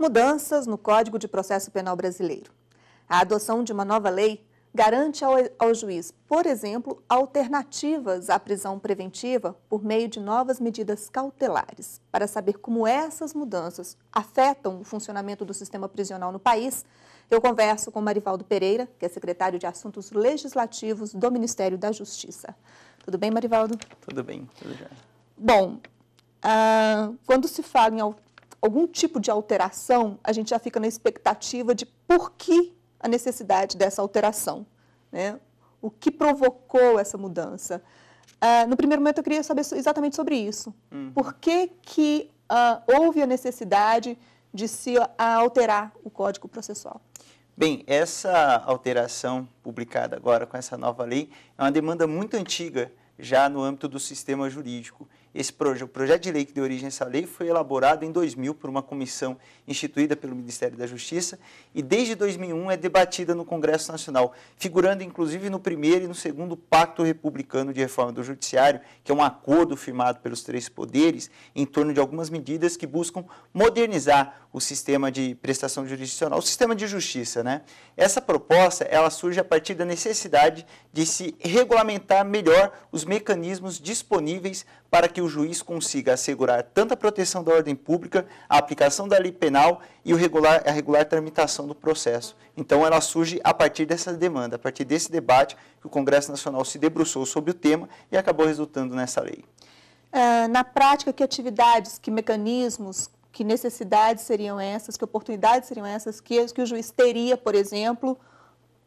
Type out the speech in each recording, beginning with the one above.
mudanças no Código de Processo Penal Brasileiro. A adoção de uma nova lei garante ao, ao, juiz, por exemplo, alternativas à prisão preventiva por meio de novas medidas cautelares, para saber como essas mudanças afetam o funcionamento do sistema prisional no país. Eu converso com Marivaldo Pereira, que é secretário de Assuntos Legislativos do Ministério da Justiça. Tudo bem, Marivaldo? Tudo bem, tudo já. Bom, ah, quando se fala em algum tipo de alteração, a gente já fica na expectativa de por que a necessidade dessa alteração, né? O que provocou essa mudança? Uh, no primeiro momento eu queria saber exatamente sobre isso. Uhum. Por que, que uh, houve a necessidade de se ah, alterar o Código Processual? Bem, essa alteração publicada agora com essa nova lei é uma demanda muito antiga já no âmbito do sistema jurídico. Esse proje o projeto de lei que deu origem a essa lei foi elaborado em 2000 por uma comissão instituída pelo Ministério da Justiça e desde 2001 é debatida no Congresso Nacional, figurando inclusive no primeiro e no segundo Pacto Republicano de Reforma do Judiciário, que é um acordo firmado pelos três poderes em torno de algumas medidas que buscam modernizar o sistema de prestação jurisdicional, o sistema de justiça, né? Essa proposta, ela surge a partir da necessidade de se regulamentar melhor os mecanismos disponíveis para que o juiz consiga assegurar tanto a proteção da ordem pública, a aplicação da lei penal e regular, a regular tramitação do processo. Então, ela surge a partir dessa demanda, a partir desse debate que o Congresso Nacional se debruçou sobre o tema e acabou resultando nessa lei. É, na prática, que atividades, que mecanismos, que necessidades seriam essas, que oportunidades seriam essas que, que o juiz teria, por exemplo,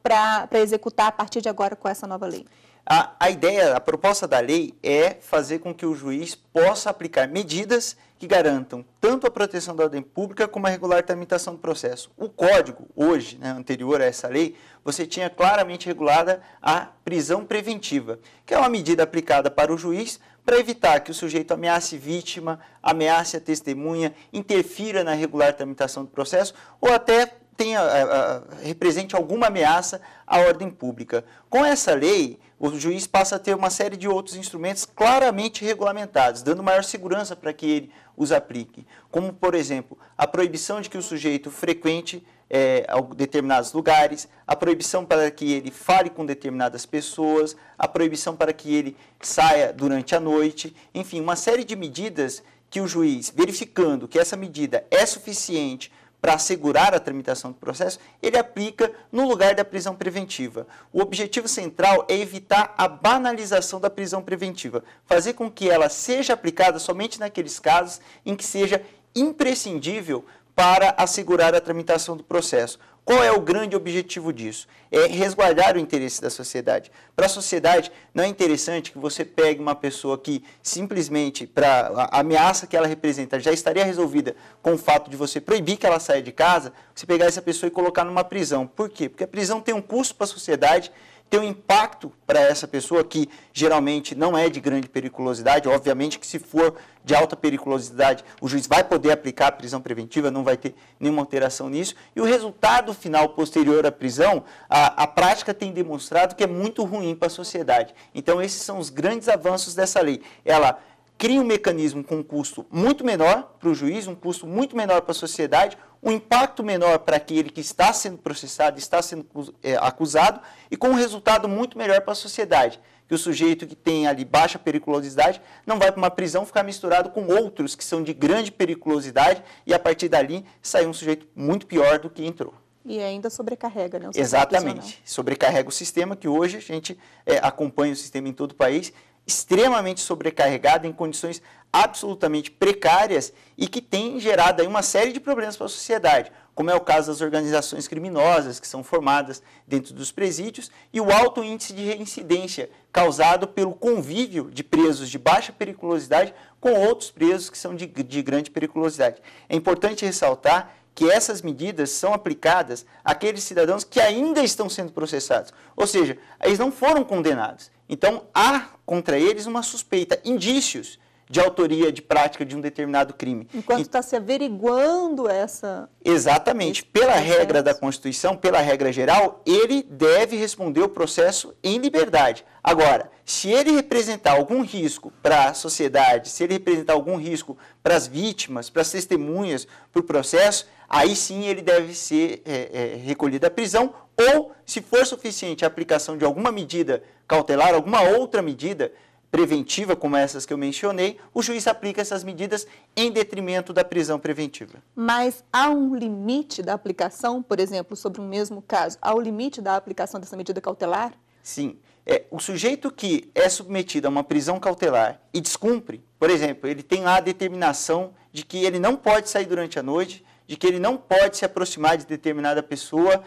para executar a partir de agora com essa nova lei? A, a ideia, a proposta da lei é fazer com que o juiz possa aplicar medidas que garantam tanto a proteção da ordem pública como a regular tramitação do processo. O código, hoje, né, anterior a essa lei, você tinha claramente regulada a prisão preventiva, que é uma medida aplicada para o juiz para evitar que o sujeito ameace vítima, ameace a testemunha, interfira na regular tramitação do processo ou até tenha, uh, uh, represente alguma ameaça à ordem pública. Com essa lei, o juiz passa a ter uma série de outros instrumentos claramente regulamentados, dando maior segurança para que ele os aplique. Como, por exemplo, a proibição de que o sujeito frequente é, determinados lugares, a proibição para que ele fale com determinadas pessoas, a proibição para que ele saia durante a noite, enfim, uma série de medidas que o juiz, verificando que essa medida é suficiente para assegurar a tramitação do processo, ele aplica no lugar da prisão preventiva. O objetivo central é evitar a banalização da prisão preventiva, fazer com que ela seja aplicada somente naqueles casos em que seja imprescindível para assegurar a tramitação do processo. Qual é o grande objetivo disso? É resguardar o interesse da sociedade. Para a sociedade, não é interessante que você pegue uma pessoa que simplesmente, para a ameaça que ela representa, já estaria resolvida com o fato de você proibir que ela saia de casa, você pegar essa pessoa e colocar numa prisão. Por quê? Porque a prisão tem um custo para a sociedade ter um impacto para essa pessoa que geralmente não é de grande periculosidade. Obviamente que se for de alta periculosidade, o juiz vai poder aplicar a prisão preventiva, não vai ter nenhuma alteração nisso. E o resultado final posterior à prisão, a, a prática tem demonstrado que é muito ruim para a sociedade. Então esses são os grandes avanços dessa lei. Ela cria um mecanismo com um custo muito menor para o juiz, um custo muito menor para a sociedade, um impacto menor para aquele que está sendo processado, está sendo é, acusado e com um resultado muito melhor para a sociedade. Que o sujeito que tem ali baixa periculosidade não vai para uma prisão ficar misturado com outros que são de grande periculosidade e a partir dali sair um sujeito muito pior do que entrou. E ainda sobrecarrega, né? Exatamente. Sobrecarrega o sistema que hoje a gente é, acompanha o sistema em todo o país extremamente sobrecarregada, em condições absolutamente precárias e que tem gerado aí uma série de problemas para a sociedade, como é o caso das organizações criminosas que são formadas dentro dos presídios e o alto índice de reincidência causado pelo convívio de presos de baixa periculosidade com outros presos que são de, de grande periculosidade. É importante ressaltar que essas medidas são aplicadas àqueles cidadãos que ainda estão sendo processados, ou seja, eles não foram condenados, então, há contra eles uma suspeita, indícios de autoria de prática de um determinado crime. Enquanto está se averiguando essa. Exatamente. Pela regra da Constituição, pela regra geral, ele deve responder o processo em liberdade. Agora, se ele representar algum risco para a sociedade, se ele representar algum risco para as vítimas, para as testemunhas, para o processo, aí sim ele deve ser é, é, recolhido à prisão ou, se for suficiente a aplicação de alguma medida cautelar, alguma outra medida preventiva, como essas que eu mencionei, o juiz aplica essas medidas em detrimento da prisão preventiva. Mas há um limite da aplicação, por exemplo, sobre o um mesmo caso, há o um limite da aplicação dessa medida cautelar? Sim. É, o sujeito que é submetido a uma prisão cautelar e descumpre, por exemplo, ele tem lá a determinação de que ele não pode sair durante a noite, de que ele não pode se aproximar de determinada pessoa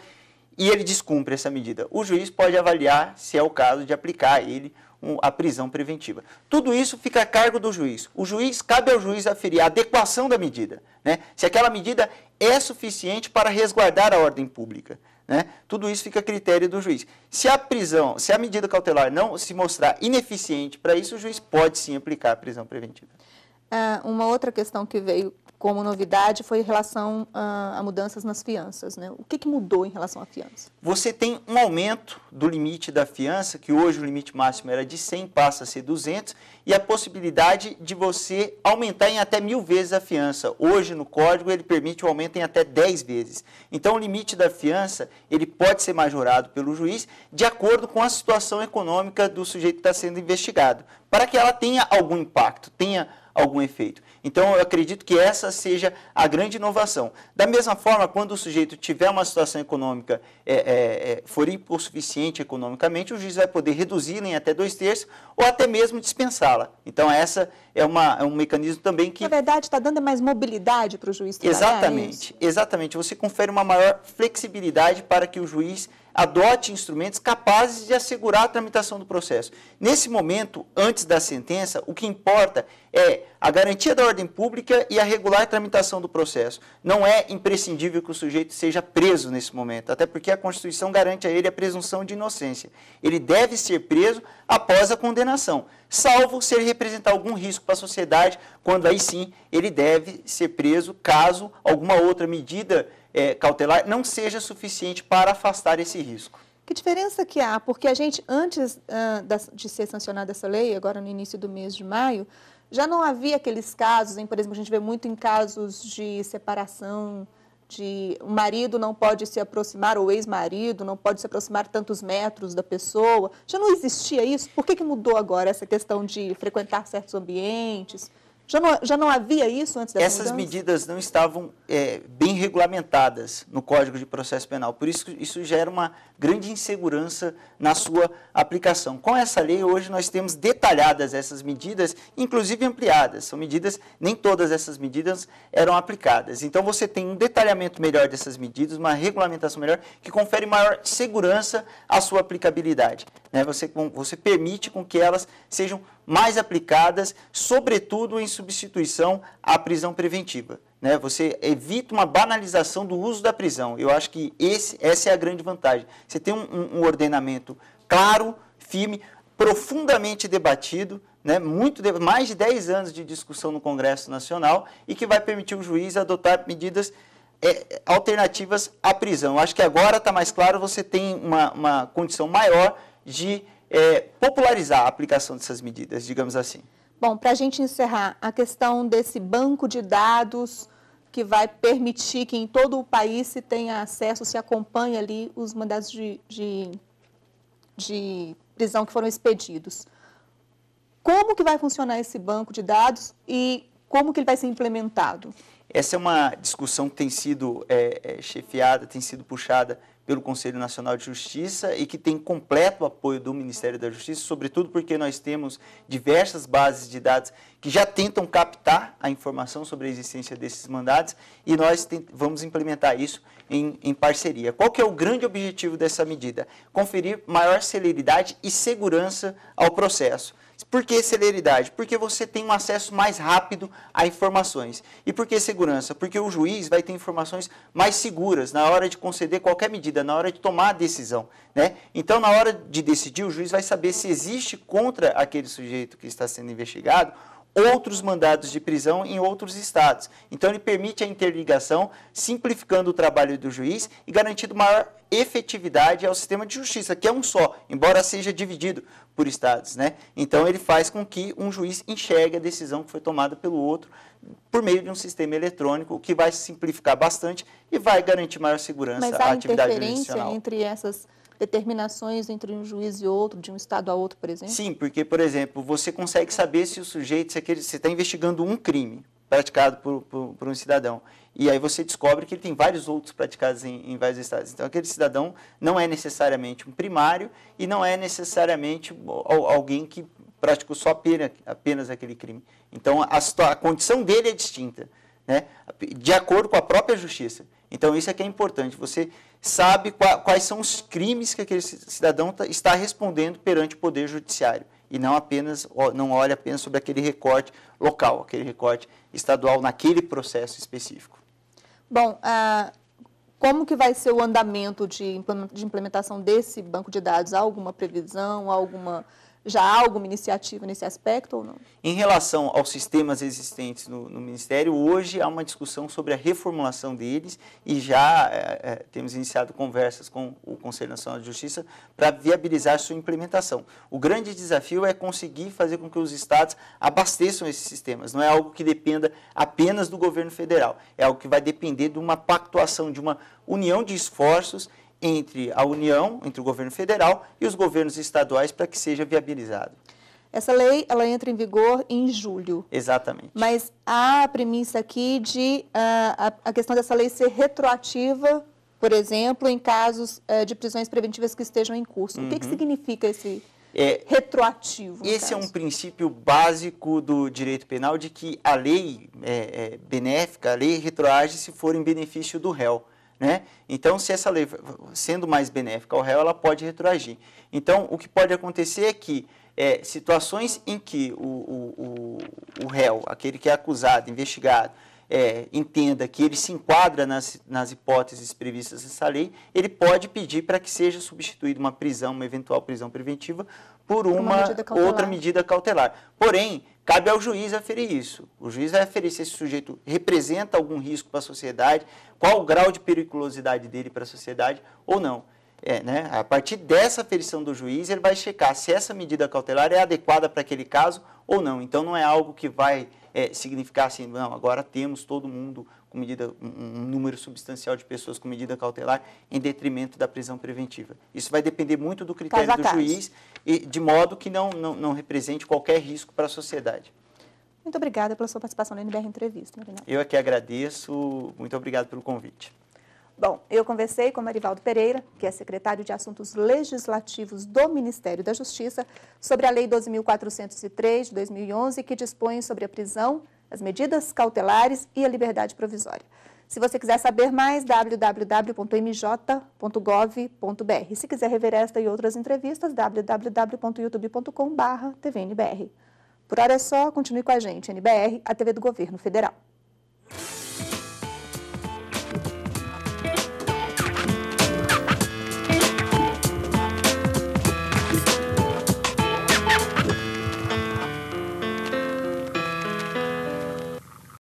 e ele descumpre essa medida. O juiz pode avaliar se é o caso de aplicar a ele a prisão preventiva. Tudo isso fica a cargo do juiz. O juiz cabe ao juiz aferir a adequação da medida, né? Se aquela medida é suficiente para resguardar a ordem pública. Né? Tudo isso fica a critério do juiz. Se a prisão, se a medida cautelar não se mostrar ineficiente para isso, o juiz pode sim aplicar a prisão preventiva. Ah, uma outra questão que veio como novidade foi em relação ah, a, mudanças nas fianças. Né? O que, que, mudou em relação à fiança? Você tem um aumento do limite da fiança, que hoje o limite máximo era de 100, passa a ser 200, e a possibilidade de você aumentar em até mil vezes a fiança. Hoje, no código, ele permite o aumento em até 10 vezes. Então, o limite da fiança ele pode ser majorado pelo juiz de acordo com a situação econômica do sujeito que está sendo investigado, para que ela tenha algum impacto, tenha algum efeito. Então, eu acredito que essa seja a grande inovação. Da mesma forma, quando o sujeito tiver uma situação econômica, é, é, é for insuficiente economicamente, o juiz vai poder reduzi-la em até dois terços ou até mesmo dispensá-la. Então, essa é, uma, é um mecanismo também que... Na verdade, está dando mais mobilidade para o juiz trabalhar é Exatamente, exatamente. Você confere uma maior flexibilidade para que o juiz adote instrumentos capazes de assegurar a tramitação do processo. Nesse momento, antes da sentença, o que importa é a garantia da ordem pública e a regular tramitação do processo. Não é imprescindível que o sujeito seja preso nesse momento, até porque a Constituição garante a ele a presunção de inocência. Ele deve ser preso após a condenação, salvo se ele representar algum risco para a sociedade, quando aí sim ele deve ser preso caso alguma outra medida é, cautelar não seja suficiente para afastar esse risco. Que diferença que há? Porque a gente, antes ah, de ser sancionada essa lei, agora no início do mês de maio, já não havia aqueles casos, hein, por exemplo, a gente vê muito em casos de separação, de o marido não pode se aproximar, ou ex-marido não pode se aproximar tantos metros da pessoa. Já não existia isso? Por que, que mudou agora essa questão de frequentar certos ambientes? Já não, já não havia isso antes dessa Essas mudança? medidas não estavam é, bem regulamentadas no Código de Processo Penal, por isso isso gera uma grande insegurança na sua aplicação. Com essa lei, hoje nós temos detalhadas essas medidas, inclusive ampliadas. São medidas, nem todas essas medidas eram aplicadas. Então você tem um detalhamento melhor dessas medidas, uma regulamentação melhor, que confere maior segurança à sua aplicabilidade. Né? Você, você permite com que elas sejam mais aplicadas, sobretudo em substituição à prisão preventiva. Né? Você evita uma banalização do uso da prisão. Eu acho que esse, essa é a grande vantagem. Você tem um, um ordenamento claro, firme, profundamente debatido, né, muito, mais de 10 anos de discussão no Congresso Nacional e que vai permitir o juiz adotar medidas é, alternativas à prisão. Eu acho que agora está mais claro, você tem uma, uma condição maior de é, popularizar a aplicação dessas medidas, digamos assim? Bom, para a gente encerrar, a questão desse banco de dados que vai permitir que em todo o país se tenha acesso, se acompanhe ali os mandados de, de, de prisão que foram expedidos. Como que vai funcionar esse banco de dados e como que ele vai ser implementado? Essa é uma discussão que tem sido é, é chefiada, tem sido puxada pelo Conselho Nacional de Justiça e que tem completo apoio do Ministério da Justiça, sobretudo porque nós temos diversas bases de dados que já tentam captar a informação sobre a existência desses mandados e nós vamos implementar isso em, em, parceria. Qual que é o grande objetivo dessa medida? Conferir maior celeridade e segurança ao processo. Por que celeridade? Porque você tem um acesso mais rápido a informações. E por que segurança? Porque o juiz vai ter informações mais seguras na hora de conceder qualquer medida, na hora de tomar a decisão. Né? Então, na hora de decidir, o juiz vai saber se existe contra aquele sujeito que está sendo investigado outros mandados de prisão em outros estados. Então, ele permite a interligação, simplificando o trabalho do juiz e garantindo maior efetividade ao sistema de justiça, que é um só, embora seja dividido por estados. Né? Então, ele faz com que um juiz enxergue a decisão que foi tomada pelo outro por meio de um sistema eletrônico que vai simplificar bastante e vai garantir maior segurança Mas à atividade jurisdicional. entre essas determinações entre um juiz e outro, de um estado a outro, por exemplo? Sim, porque, por exemplo, você consegue saber se o sujeito, se aquele, você está investigando um crime praticado por, por, por, um cidadão, e aí você descobre que ele tem vários outros praticados em, em, vários estados. Então, aquele cidadão não é necessariamente um primário e não é necessariamente alguém que praticou só apenas aquele crime. Então, a, a condição dele é distinta, né? de acordo com a própria justiça. Então, isso é que é importante. Você sabe qua, quais são os crimes que aquele cidadão tá, está respondendo perante o Poder Judiciário e não apenas não olha apenas sobre aquele recorte local, aquele recorte estadual naquele processo específico. Bom, ah, como que vai ser o andamento de implementação desse banco de dados? Há alguma previsão, alguma já há alguma iniciativa nesse aspecto ou não? Em relação aos sistemas existentes no, no Ministério, hoje há uma discussão sobre a reformulação deles e já é, é, temos iniciado conversas com o Conselho Nacional de Justiça para viabilizar sua implementação. O grande desafio é conseguir fazer com que os estados abasteçam esses sistemas. Não é algo que dependa apenas do governo federal, é algo que vai depender de uma pactuação, de uma união de esforços entre a União, entre o governo federal e os governos estaduais para que seja viabilizado. Essa lei ela entra em vigor em julho. Exatamente. Mas há a premissa aqui de uh, a, a, questão dessa lei ser retroativa, por exemplo, em casos uh, de prisões preventivas que estejam em curso. Uhum. O que, que uhum. significa esse é, retroativo? Esse caso? é um princípio básico do direito penal de que a lei é, é, benéfica, a lei retroage se for em benefício do réu. Né? Então, se essa lei, sendo mais benéfica ao réu, ela pode retroagir. Então, o que pode acontecer é que é, situações em que o, o, o, o réu, aquele que é acusado, investigado, é, entenda que ele se enquadra nas, nas hipóteses previstas nessa lei, ele pode pedir para que seja substituída uma prisão, uma eventual prisão preventiva, por uma, uma medida outra medida cautelar. Porém, cabe ao juiz aferir isso. O juiz vai aferir se esse sujeito representa algum risco para a sociedade, qual o grau de periculosidade dele para a sociedade ou não. É, né? A partir dessa aferição do juiz, ele vai checar se essa medida cautelar é adequada para aquele caso ou não. Então, não é algo que vai é, significasse, assim, não, agora temos todo mundo com medida, um número substancial de pessoas com medida cautelar em detrimento da prisão preventiva. Isso vai depender muito do critério do caso. juiz, e de modo que não, não, não represente qualquer risco para a sociedade. Muito obrigada pela sua participação na NBR Entrevista, Marina. Eu é que agradeço, muito obrigado pelo convite. Bom, eu conversei com Marivaldo Pereira, que é secretário de Assuntos Legislativos do Ministério da Justiça, sobre a Lei 12.403 de 2011, que dispõe sobre a prisão, as medidas cautelares e a liberdade provisória. Se você quiser saber mais, www.mj.gov.br. Se quiser rever esta e outras entrevistas, www.youtube.com.br tvnbr. Por hora é só, continue com a gente, NBR, a TV do Governo Federal.